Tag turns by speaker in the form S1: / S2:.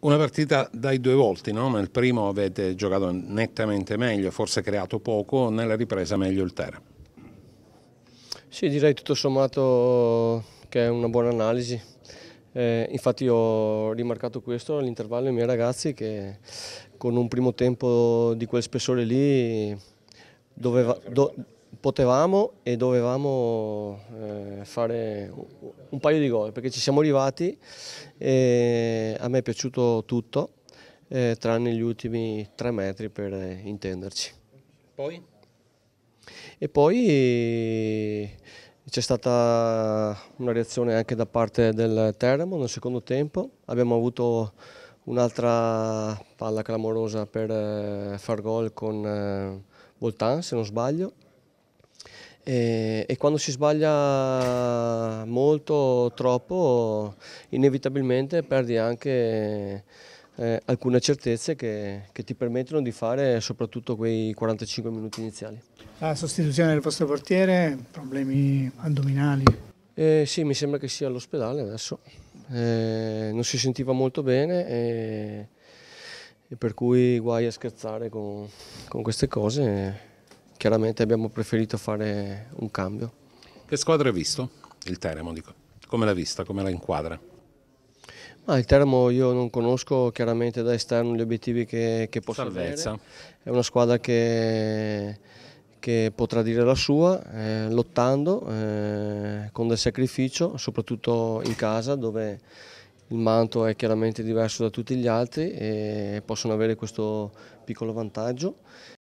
S1: Una partita dai due volti, no? nel primo avete giocato nettamente meglio, forse creato poco, nella ripresa meglio il Terra.
S2: Sì, direi tutto sommato che è una buona analisi. Eh, infatti ho rimarcato questo all'intervallo ai miei ragazzi che con un primo tempo di quel spessore lì doveva, do, potevamo e dovevamo eh, fare un paio di gol perché ci siamo arrivati e a me è piaciuto tutto eh, tranne gli ultimi tre metri per intenderci. Poi? E poi eh, c'è stata una reazione anche da parte del Teramo nel secondo tempo, abbiamo avuto un'altra palla clamorosa per eh, far gol con eh, Voltan se non sbaglio e, e, quando si sbaglia molto, troppo, inevitabilmente perdi anche eh, alcune certezze che, che, ti permettono di fare soprattutto quei 45 minuti iniziali. La sostituzione del vostro portiere, problemi addominali? Eh, sì, mi sembra che sia all'ospedale adesso. Eh, non si sentiva molto bene e, e, per cui guai a scherzare con, con queste cose chiaramente abbiamo preferito fare un cambio.
S1: Che squadra hai visto? Il Teramo, dico. Come l'ha vista? Come la inquadra?
S2: Ah, il Teramo io non conosco chiaramente da esterno gli obiettivi che, che posso Salvezza. avere. È una squadra che, che potrà dire la sua, eh, lottando eh, con del sacrificio, soprattutto in casa dove il manto è chiaramente diverso da tutti gli altri e possono avere questo piccolo vantaggio